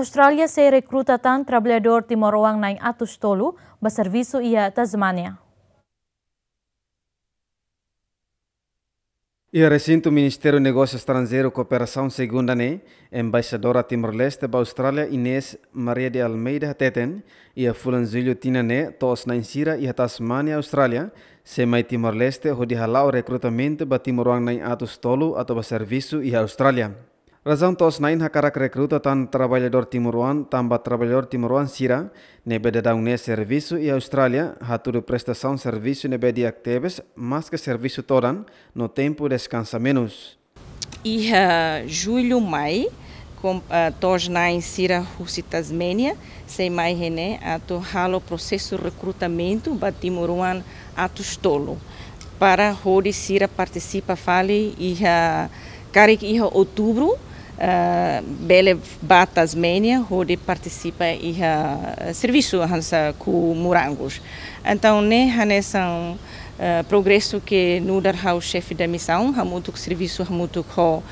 Australia se rekruta tan trabalhador Timor Oang nain atus tolu ba servisu ia Tasmania. Ia recinto Ministério Negócios Estrangeiro Cooperação Segunda Ne, embaixadora Timor Leste ba australia Inês Maria de Almeida Teten, ia fulanzilho tina ne tos na insira ia Tasmania Australia, se mai Timor Leste ho di halau rekrutamento ba Timor Oang nain atus tolu atau ba servisu ia Australia. razão Razantos nain hakarak recruta tan trabalhador timoruan tamba trabalhador timoruan sira nebe de daune serviço e Austrália haturu prestação serviço nebe de actives mas que serviço toran no tempo descansa menos. E uh, julho mai com uh, tos nain sira husi Tasmania sei mai hene ato halo processo recrutamento ba timoruan ato stolo para hori sira participa fale e uh, karik iha outubro Uh, Bele va Tasmania, onde participa e uh, serviço hansa com morangos. Então, né, hanesan uh, progresso que nudar ha o chefe da missão, ha muito serviço, ha muito com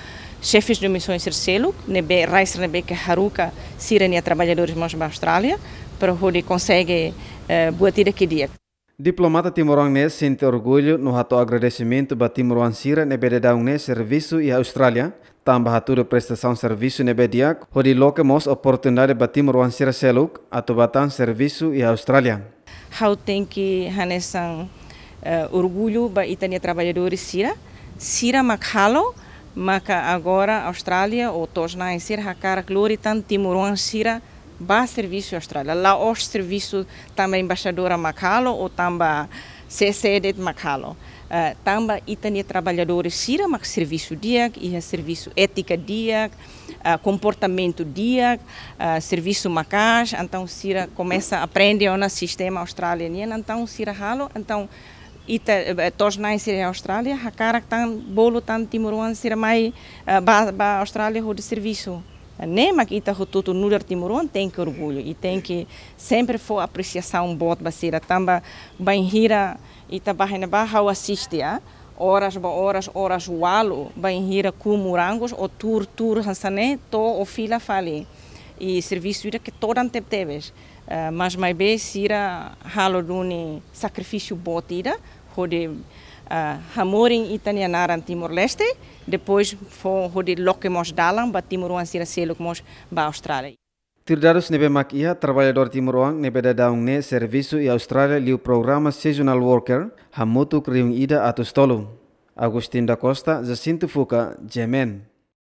chefes de missões Cercelo, nebe Reis Rebecca Haruka, Sirenia Trabalhadores mais na Austrália, para onde consegue uh, boa tira que dia. Diplomata timoronês sente orgulho no rato agradecimento ba Timor Sira nebededão ne serviço e Austrália. Tambah hatu prestação serviço nebediak, hodi loke mos oportunidade ba Timor Sira seluk atau batan serviço e Austrália. How tem que hanesan uh, orgulho ba itania trabalhadores Sira, Sira makhalo, maka agora Austrália ou tosna sir hakara klori tan Timor Sira ba serviço Austrália. Lá os serviço também embaixadora Macalo ou também CCD de Macalo. Uh, eh, também itani trabalhadores sira mak serviço dia e serviço ética dia uh, comportamento dia uh, serviço macas então sira começa a aprender na sistema australiano então sira halo então ita torna se a Austrália a cara tan bolo tan timoruan sira mai ba, ba Austrália de serviço né? Mas ita rotuto no Timorão tem que orgulho e tem que sempre for apreciação bot basira tamba banhira e bahina barra o assiste a ah. horas ba horas horas o walo banhira com morangos o tour tour hansané to o fila fale e serviço ira que toda antepteves uh, ah, mas mais bem ira halodune sacrifício botira ira uh, Hamorim e Itanianaran Timor-Leste, depois foi Rodir Loque Mos Dalan, Batimor Ansira Seluk Mos Ba Australia. Tirdados nebe mak ia trabalhador timoruang nebe dadaung ne servisu e Australia liu programa seasonal worker hamutuk riung ida atustolum. Agustin da Costa, Jacinto Fuca, Jemen.